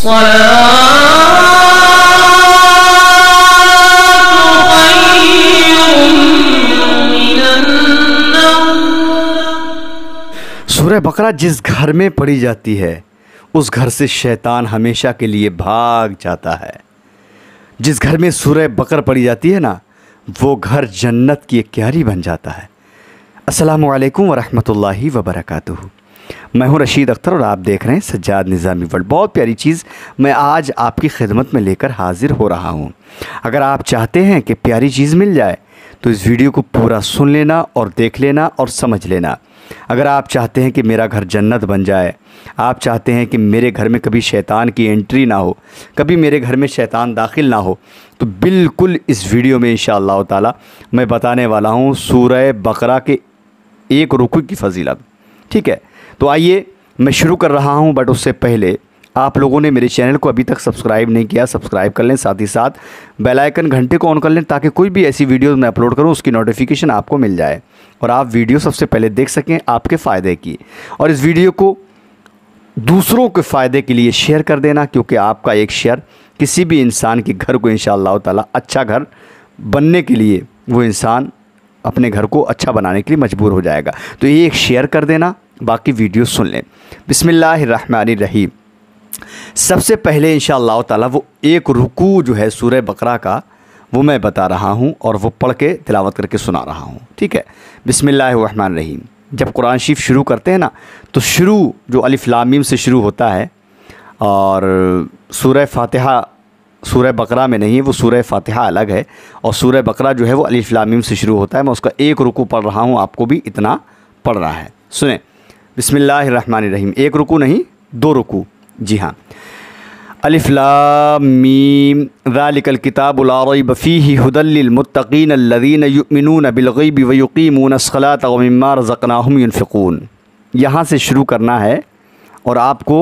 सूर्य बकरा जिस घर में पड़ी जाती है उस घर से शैतान हमेशा के लिए भाग जाता है जिस घर में सूर्य बकर पड़ी जाती है ना वो घर जन्नत की एक क्यारी बन जाता है असलकम वरहमल वर्का मैं हूं रशीद अख्तर और आप देख रहे हैं सज्जाद निज़ामी वर्ल्ड बहुत प्यारी चीज़ मैं आज आपकी खिदमत में लेकर हाजिर हो रहा हूं अगर आप चाहते हैं कि प्यारी चीज़ मिल जाए तो इस वीडियो को पूरा सुन लेना और देख लेना और समझ लेना अगर आप चाहते हैं कि मेरा घर जन्नत बन जाए आप चाहते हैं कि मेरे घर में कभी शैतान की एंट्री ना हो कभी मेरे घर में शैतान दाखिल ना हो तो बिल्कुल इस वीडियो में इन ताला मैं बताने वाला हूँ सूर्य बकरा के एक रुकू की फजीलत ठीक है तो आइए मैं शुरू कर रहा हूँ बट उससे पहले आप लोगों ने मेरे चैनल को अभी तक सब्सक्राइब नहीं किया सब्सक्राइब कर लें साथ ही साथ बेल आइकन घंटे को ऑन कर लें ताकि कोई भी ऐसी वीडियो मैं अपलोड करूं उसकी नोटिफिकेशन आपको मिल जाए और आप वीडियो सबसे पहले देख सकें आपके फ़ायदे की और इस वीडियो को दूसरों के फ़ायदे के लिए शेयर कर देना क्योंकि आपका एक शेयर किसी भी इंसान के घर को इन ताला अच्छा घर बनने के लिए वो इंसान अपने घर को अच्छा बनाने के लिए मजबूर हो जाएगा तो ये एक शेयर कर देना बाकी वीडियो सुन लें बिसमीम सबसे पहले इन ताला वो एक रुकू जो है सूर्य बकरा का वो मैं बता रहा हूँ और वो पढ़ के तिलावत करके सुना रहा हूँ ठीक है रहीम जब कुरान शरीफ शुरू करते हैं ना तो शुरू जो अलिफ्लामीम से शुरू होता है और सूर्य फातिहा सूर्य बकरा में नहीं है वो सूर्य फातिहा अलग है और सूर्य बकरा जो है वो अलिफ्लामीम से शुरू होता है मैं उसका एक रुकू पढ़ रहा हूँ आपको भी इतना पढ़ रहा है सुने रहीम एक रुकू नहीं दो रुकू जी हाँ अलिफ़लामीम ज़ालिकल किताबुलारई बफ़ी हदलमतकीन लदीन युमिनून बिलगीब वयुकीमून असलात वम्मार ज़क़नाहम यहाँ से शुरू करना है और आपको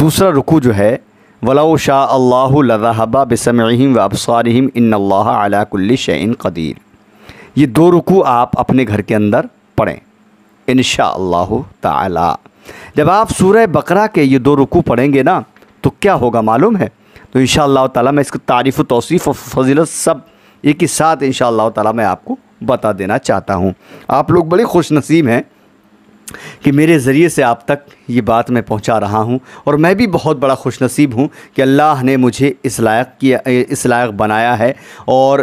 दूसरा रुकू जो है वला शाह अल्लाह लजहबा बसमहिम व अबसारहिम इन अलाकुल्ल शैन कदीर ये दो रुकू आप अपने घर के अंदर पढ़ें इन ताला जब आप सूर्य बकरा के ये दो रुकू पढ़ेंगे ना तो क्या होगा मालूम है तो इन ताला मैं इसकी तारीफ़ तोसीफ़ और फजीलत सब एक ही साथ इन ताला मैं आपको बता देना चाहता हूँ आप लोग बड़े खुश नसीब हैं कि मेरे ज़रिए से आप तक ये बात मैं पहुंचा रहा हूं और मैं भी बहुत बड़ा खुश नसीब हूं कि अल्लाह ने मुझे इस लायक किया इस लायक बनाया है और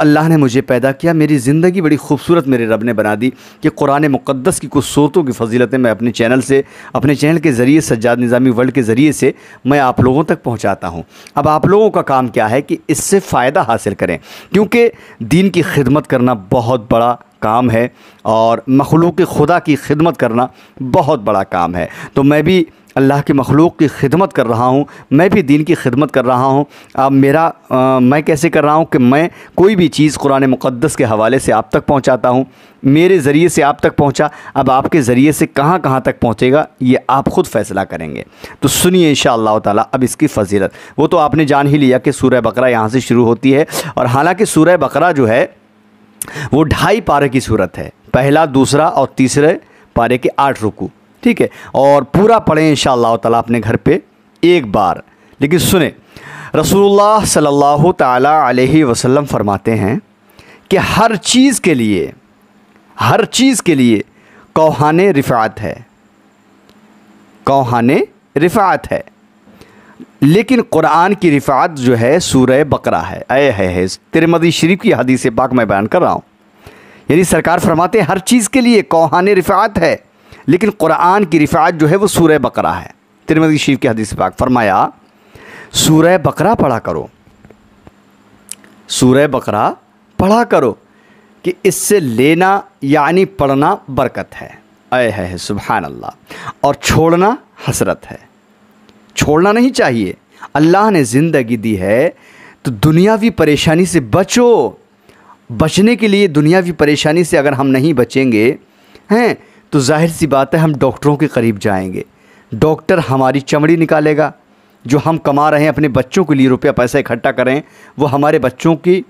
अल्लाह ने मुझे पैदा किया मेरी ज़िंदगी बड़ी खूबसूरत मेरे रब ने बना दी कि कुरान मुक़दस की कुछ सूरतों की फजीलतें मैं अपने चैनल से अपने चैनल के ज़रिए सज्जाद निज़ामी वर्ल्ड के ज़रिए से मैं आप लोगों तक पहुँचाता हूँ अब आप लोगों का काम क्या है कि इससे फ़ायदा हासिल करें क्योंकि दीन की खिदमत करना बहुत बड़ा काम है और मखलूक खुदा की खिदमत करना बहुत बड़ा काम है तो मैं भी अल्लाह के मखलूक की खिदमत कर रहा हूँ मैं भी दीन की खिदमत कर रहा हूँ अब मेरा आ, मैं कैसे कर रहा हूँ कि मैं कोई भी चीज़ कुरान मुक़दस के हवाले से आप तक पहुँचाता हूँ मेरे ज़रिए से आप तक पहुँचा अब आपके ज़रिए से कहाँ कहाँ तक पहुँचेगा ये आप ख़ुद फ़ैसला करेंगे तो सुनिए इन ताला अब इसकी फजीलत वो तो आपने जान ही लिया कि सूर्य बकरा यहाँ से शुरू होती है और हालाँकि सूर्य बकरा जो है वो ढाई पारे की सूरत है पहला दूसरा और तीसरे पारे के आठ रुकू ठीक है और पूरा पढ़ें इन ताला अपने घर पे एक बार लेकिन सुने रसूलुल्लाह सल्लल्लाहु ताला अलैहि वसल्लम फरमाते हैं कि हर चीज़ के लिए हर चीज़ के लिए कौहान रिफ़ात है कौहान रिफ़ात है लेकिन कुरान की रिफात जो है सूर बकरा है अय है, है तेरे मदी शरीफ की हदीस पाक मैं बयान कर रहा हूँ यानी सरकार फरमाते हर चीज़ के लिए कौहान रिफात है लेकिन कुरान की रिफात जो है वो सूर बकरा है तिरमदी शरीफ की हदीस पाक फरमाया सूर बकरा पढ़ा करो सूर बकरा पढ़ा करो कि इससे लेना यानी पढ़ना बरकत है अय है, है सुबहानल्ला और छोड़ना हसरत है छोड़ना नहीं चाहिए अल्लाह ने ज़िंदगी दी है तो दुनियावी परेशानी से बचो बचने के लिए दुनियावी परेशानी से अगर हम नहीं बचेंगे हैं तो जाहिर सी बात है हम डॉक्टरों के करीब जाएंगे डॉक्टर हमारी चमड़ी निकालेगा जो हम कमा रहे हैं अपने बच्चों के लिए रुपया पैसा इकट्ठा करें वो हमारे बच्चों की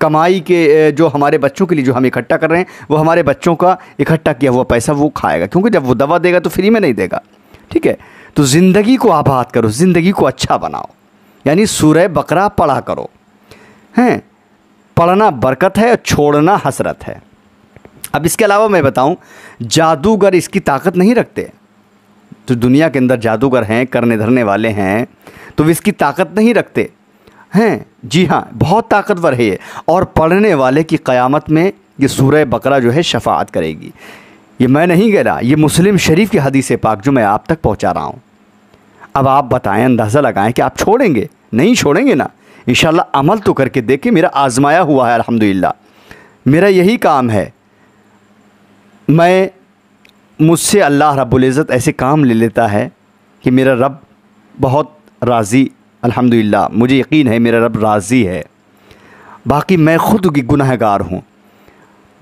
कमाई के जो हमारे बच्चों के लिए जो हम इकट्ठा कर रहे हैं वो हमारे बच्चों का इकट्ठा किया हुआ पैसा वो खाएगा क्योंकि जब वो दवा देगा तो फ्री में नहीं देगा ठीक है तो ज़िंदगी को आबाद करो ज़िंदगी को अच्छा बनाओ यानी सूर्य बकरा पढ़ा करो हैं पढ़ना बरकत है और छोड़ना हसरत है अब इसके अलावा मैं बताऊं जादूगर इसकी ताकत नहीं रखते तो दुनिया के अंदर जादूगर हैं करने धरने वाले हैं तो वे इसकी ताकत नहीं रखते हैं जी हाँ बहुत ताकतवर है ये और पढ़ने वाले की क़यामत में ये सूर्य बकरा जो है शफात करेगी ये मैं नहीं कह रहा ये मुस्लिम शरीफ की हदीस पाक जो मैं आप तक पहुँचा रहा हूँ अब आप बताएं अंदाज़ा लगाएं कि आप छोड़ेंगे नहीं छोड़ेंगे ना इन अमल तो करके देखिए मेरा आज़माया हुआ है अल्हम्दुलिल्लाह मेरा यही काम है मैं मुझसे अल्लाह रबुल्ज़त ऐसे काम ले लेता है कि मेरा रब बहुत राज़ी अल्हम्दुलिल्लाह मुझे यकीन है मेरा रब राज़ी है बाकी मैं ख़ुद की गुनहगार हूँ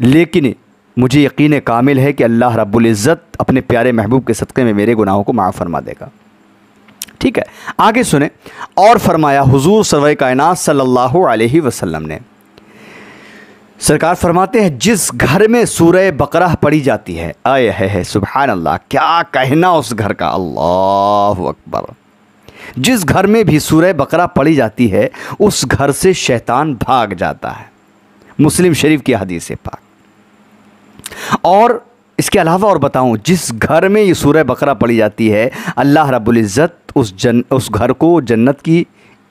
लेकिन मुझे यकीन कामिल है कि अल्लाह रब्ज़त अपने प्यारे महबूब के सदक़े में मेरे गुनाहों को माफ़ फरमा देगा ठीक है आगे सुने और फरमाया हुजूर सरवे कायनात सल्लल्लाहु अलैहि वसल्लम ने सरकार फरमाते हैं जिस घर में सूरह बकरा पढ़ी जाती है आय है, है सुबहान अल्लाह क्या कहना उस घर का अल्लाह अकबर जिस घर में भी सूरह बकरा पढ़ी जाती है उस घर से शैतान भाग जाता है मुस्लिम शरीफ की हदीस पाक और इसके अलावा और बताऊं जिस घर में ये सूरह बकरा पड़ी जाती है अल्लाह रबुल्ज़त उस जन उस घर को जन्नत की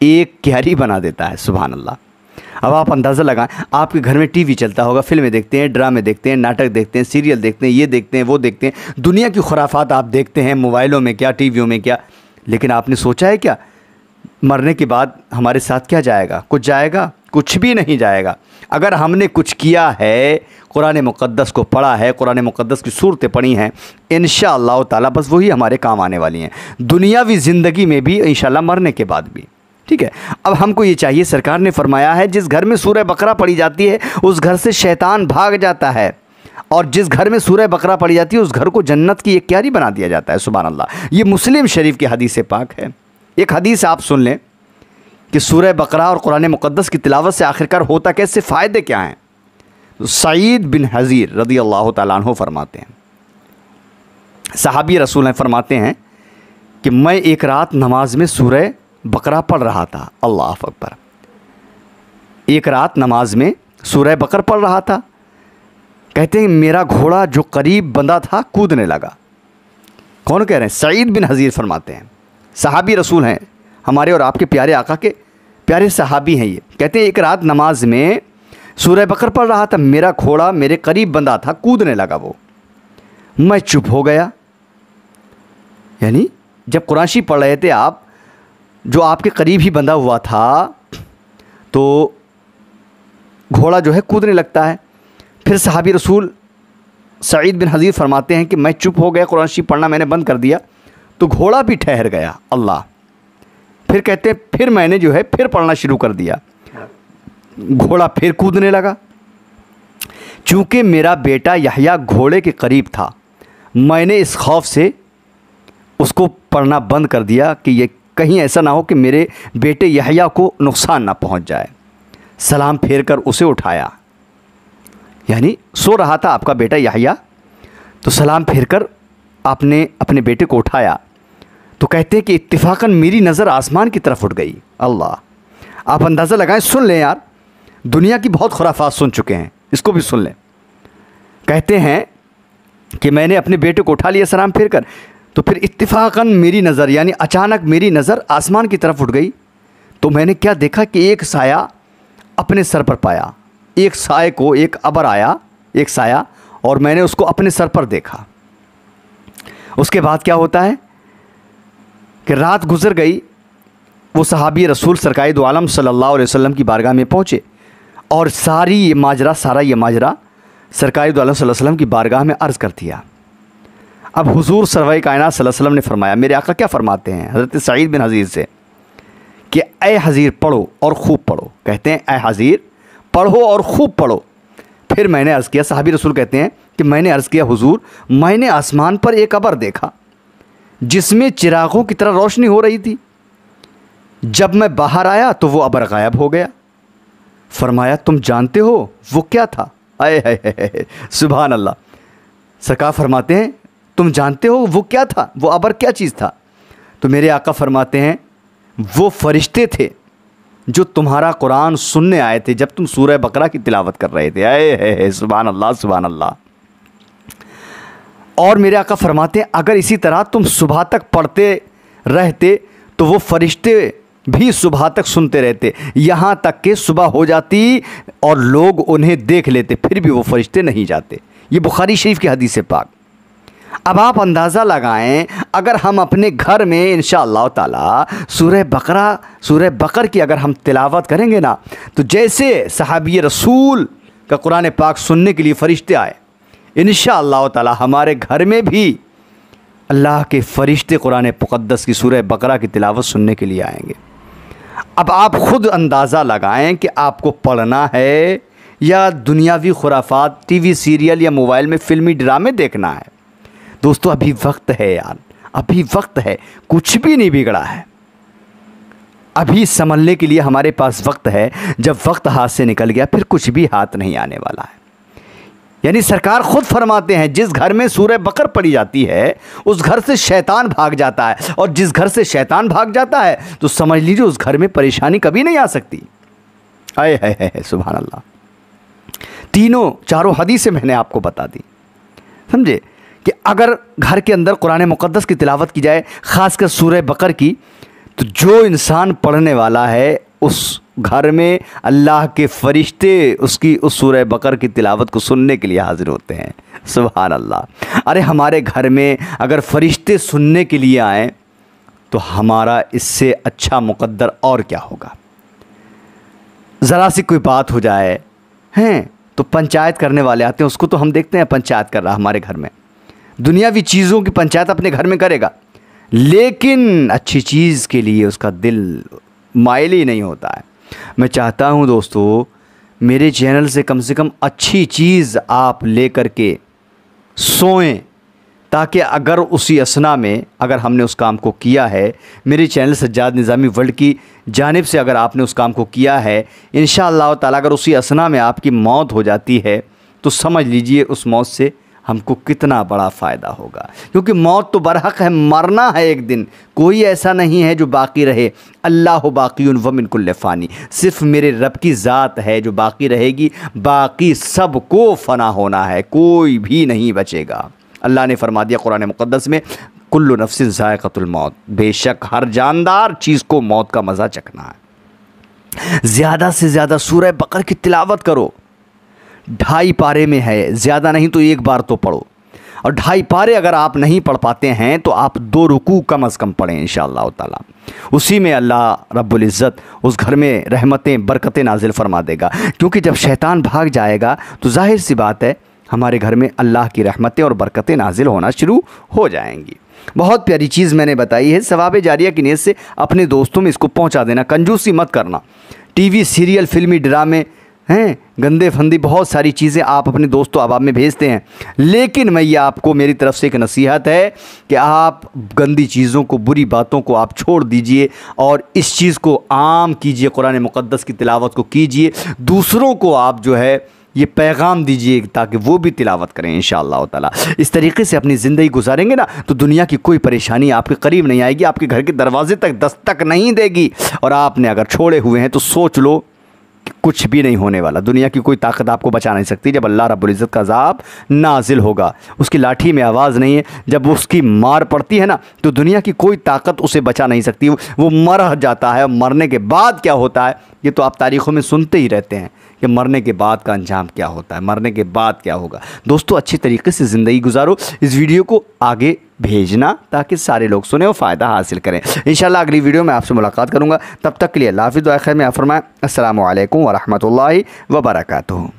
एक क्यारी बना देता है सुबह अल्लाह अब आप अंदाज़ा लगाएं आपके घर में टीवी चलता होगा फिल्में देखते हैं ड्रामे देखते हैं नाटक देखते हैं सीरियल देखते हैं ये देखते हैं वो देखते हैं दुनिया की खुराफात आप देखते हैं मोबाइलों में क्या टीवीयों में क्या लेकिन आपने सोचा है क्या मरने के बाद हमारे साथ क्या जाएगा कुछ जाएगा कुछ भी नहीं जाएगा अगर हमने कुछ किया है कुरान मुक़दस को पढ़ा है कुरान मुक़दस की सूरतें पढ़ी हैं इन ताला बस वही हमारे काम आने वाली हैं दुनियावी ज़िंदगी में भी इन मरने के बाद भी ठीक है अब हमको ये चाहिए सरकार ने फरमाया है जिस घर में सूर्य बकरा पड़ी जाती है उस घर से शैतान भाग जाता है और जिस घर में सूर्य बकरा पड़ी जाती है उस घर को जन्नत की एक क्यारी बना दिया जाता है सुबह अल्लाह ये मुस्लिम शरीफ की हदीस पाक है एक हदीस आप सुन लें कि सूर्य बकरा और कुरान मुक़दस की तिलावत से आखिरकार होता कैसे फ़ायदे क्या हैं सईद बिन हज़ीर रदी अल्लाह तु फरमाते हैं सहाबी रसूल हैं फरमाते हैं कि मैं एक रात नमाज में सूरह बकरा पढ़ रहा था अल्लाह अकबर एक रात नमाज में सूरह बकर पढ़ रहा था कहते हैं मेरा घोड़ा जो करीब बंदा था कूदने लगा कौन कह रहे हैं सईद बिन हज़ीर फरमाते हैं सहाबी रसूल हैं हमारे और आपके प्यारे आका के प्यारे सहाबी हैं ये कहते हैं एक रात नमाज में सूर्य बकर पढ़ रहा था मेरा घोड़ा मेरे करीब बंधा था कूदने लगा वो मैं चुप हो गया यानी जब कुराशी पढ़ रहे थे आप जो आपके करीब ही बंधा हुआ था तो घोड़ा जो है कूदने लगता है फिर सहाबी रसूल सईद बिन हज़ीर फरमाते हैं कि मैं चुप हो गया कुरान शरीफ पढ़ना मैंने बंद कर दिया तो घोड़ा भी ठहर गया अल्लाह फिर कहते हैं फिर मैंने जो है फिर पढ़ना शुरू कर दिया घोड़ा फिर कूदने लगा चूँकि मेरा बेटा यहया घोड़े के करीब था मैंने इस खौफ से उसको पढ़ना बंद कर दिया कि ये कहीं ऐसा ना हो कि मेरे बेटे यहया को नुकसान ना पहुंच जाए सलाम फेर कर उसे उठाया यानी सो रहा था आपका बेटा यहया तो सलाम फेर कर आपने अपने बेटे को उठाया तो कहते हैं कि इतफाकन मेरी नज़र आसमान की तरफ उठ गई अल्लाह आप अंदाज़ा लगाएं सुन लें यार दुनिया की बहुत खुराफात सुन चुके हैं इसको भी सुन लें कहते हैं कि मैंने अपने बेटे को उठा लिया सलाम फिर कर तो फिर इतफाकन मेरी नज़र यानी अचानक मेरी नज़र आसमान की तरफ उठ गई तो मैंने क्या देखा कि एक साया अपने सर पर पाया एक साय को एक अबर आया एक साया और मैंने उसको अपने सर पर देखा उसके बाद क्या होता है कि रात गुजर गई वो सहाबी रसूल दो आलम सल्ला वसम की बारगाह में पहुँचे और सारी ये माजरा सारा ये माजरा सरकारी वसल्लम की बारगाह में अर्ज़ कर दिया अब हुजूर सरवाई कायना वसल्लम ने फरमाया मेरे आका क्या फरमाते हैं हज़रत सईद बिन हज़ीर से कि ए हज़ीर पढ़ो और खूब पढ़ो कहते हैं ए हज़ीर पढ़ो और खूब पढ़ो फिर मैंने अर्ज़ किया साहबी रसूल कहते हैं कि मैंने अर्ज़ किया हुजूर मैंने आसमान पर एक अबर देखा जिसमें चिरागों की तरह रोशनी हो रही थी जब मैं बाहर आया तो वो अबर गायब हो गया फरमाया तुम जानते हो वो क्या था आए है सुबहान अल्लाह सरकार फरमाते हैं तुम जानते हो वो क्या था वो अबर क्या चीज़ था तो मेरे आका फरमाते हैं वो फरिश्ते थे जो तुम्हारा कुरान सुनने आए थे जब तुम सूर बकरा की तिलावत कर रहे थे आए है अल्लाह सुबहान अल्लाह और मेरे आका फरमाते हैं अगर इसी तरह तुम सुबह तक पढ़ते रहते तो वो फरिश्ते भी सुबह तक सुनते रहते यहाँ तक कि सुबह हो जाती और लोग उन्हें देख लेते फिर भी वो फरिश्ते नहीं जाते ये बुखारी शरीफ की हदीस पाक अब आप अंदाज़ा लगाएं अगर हम अपने घर में इन ताला सूरह बकरा सूरह बकर की अगर हम तिलावत करेंगे ना तो जैसे सहाबी रसूल का कुरान पाक सुनने के लिए फ़रिश्ते आए इन ताला हमारे घर में भी अल्लाह के फ़रिश्ते कुरान मुक़दस की सूरह बकरा की तिलावत सुनने के लिए आएंगे अब आप ख़ुद अंदाज़ा लगाएं कि आपको पढ़ना है या दुनियावी खुराफात टीवी सीरियल या मोबाइल में फ़िल्मी ड्रामे देखना है दोस्तों अभी वक्त है यार अभी वक्त है कुछ भी नहीं बिगड़ा है अभी संभलने के लिए हमारे पास वक्त है जब वक्त हाथ से निकल गया फिर कुछ भी हाथ नहीं आने वाला है यानी सरकार खुद फरमाते हैं जिस घर में सूर्य बकर पड़ी जाती है उस घर से शैतान भाग जाता है और जिस घर से शैतान भाग जाता है तो समझ लीजिए उस घर में परेशानी कभी नहीं आ सकती आए है, है, है सुबह अल्लाह तीनों चारों हदी से मैंने आपको बता दी समझे कि अगर घर के अंदर कुरान मुक़दस की तिलावत की जाए ख़ासकर सूर्य बकर की तो जो इंसान पढ़ने वाला है उस घर में अल्लाह के फरिश्ते उसकी उस सूरह बकर की तिलावत को सुनने के लिए हाज़िर होते हैं सुबह अल्लाह अरे हमारे घर में अगर फरिश्ते सुनने के लिए आएँ तो हमारा इससे अच्छा मुकद्दर और क्या होगा ज़रा सी कोई बात हो जाए हैं तो पंचायत करने वाले आते हैं उसको तो हम देखते हैं पंचायत कर रहा हमारे घर में दुनियावी चीज़ों की पंचायत अपने घर में करेगा लेकिन अच्छी चीज़ के लिए उसका दिल मायल ही नहीं होता है मैं चाहता हूँ दोस्तों मेरे चैनल से कम से कम अच्छी चीज़ आप ले कर के सोएं ताकि अगर उसी असना में अगर हमने उस काम को किया है मेरे चैनल सज्जाद निज़ामी वर्ल्ड की जानब से अगर आपने उस काम को किया है इन ताला अगर उसी असना में आपकी मौत हो जाती है तो समझ लीजिए उस मौत से हमको कितना बड़ा फ़ायदा होगा क्योंकि मौत तो बरहक है मरना है एक दिन कोई ऐसा नहीं है जो बाकी रहे अल्लाह बाकी वमिनकुल्ल फ़ानी सिर्फ मेरे रब की ज़ात है जो बाकी रहेगी बाकी सब को फना होना है कोई भी नहीं बचेगा अल्लाह ने फरमा दिया कुरान मुक़दस में कुल्लु नफसिन मौत बेशक हर जानदार चीज़ को मौत का मज़ा चखना है ज़्यादा से ज़्यादा सूरह बकर की तिलावत करो ढाई पारे में है ज़्यादा नहीं तो एक बार तो पढ़ो और ढाई पारे अगर आप नहीं पढ़ पाते हैं तो आप दो रुकू कम अज़ कम पढ़ें इन ताला उसी में अल्लाह रब्बुल इज़्ज़त उस घर में रहमतें बरकतें नाजिल फरमा देगा क्योंकि जब शैतान भाग जाएगा तो जाहिर सी बात है हमारे घर में अल्लाह की रहमतें और बरकतें नाजिल होना शुरू हो जाएंगी बहुत प्यारी चीज़ मैंने बताई है सवाब जारिया की नीयत से अपने दोस्तों में इसको पहुँचा देना कंजूसी मत करना वी सीरियल फिल्मी ड्रामे हैं गंदे फंदी बहुत सारी चीज़ें आप अपने दोस्तों अहबाब में भेजते हैं लेकिन मैं ये आपको मेरी तरफ से एक नसीहत है कि आप गंदी चीज़ों को बुरी बातों को आप छोड़ दीजिए और इस चीज़ को आम कीजिए कुरान मुक़दस की तिलावत को कीजिए दूसरों को आप जो है ये पैगाम दीजिए ताकि वो भी तिलावत करें इन ताला इस तरीके से अपनी ज़िंदगी गुजारेंगे ना तो दुनिया की कोई परेशानी आपके करीब नहीं आएगी आपके घर के दरवाजे तक दस्तक नहीं देगी और आपने अगर छोड़े हुए हैं तो सोच लो कुछ भी नहीं होने वाला दुनिया की कोई ताकत आपको बचा नहीं सकती जब अल्लाह रब्ज़त का अजाब नाजिल होगा उसकी लाठी में आवाज़ नहीं है जब उसकी मार पड़ती है ना तो दुनिया की कोई ताकत उसे बचा नहीं सकती वो मर जाता है मरने के बाद क्या होता है ये तो आप तारीख़ों में सुनते ही रहते हैं कि मरने के बाद का अंजाम क्या होता है मरने के बाद क्या होगा दोस्तों अच्छे तरीके से ज़िंदगी गुजारो इस वीडियो को आगे भेजना ताकि सारे लोग सुने और फ़ायदा हासिल करें इन अगली वीडियो में आपसे मुलाकात करूँगा तब तक के लिए लाफिज़ खैर में आफरमाएँ असल वरहमल वर्का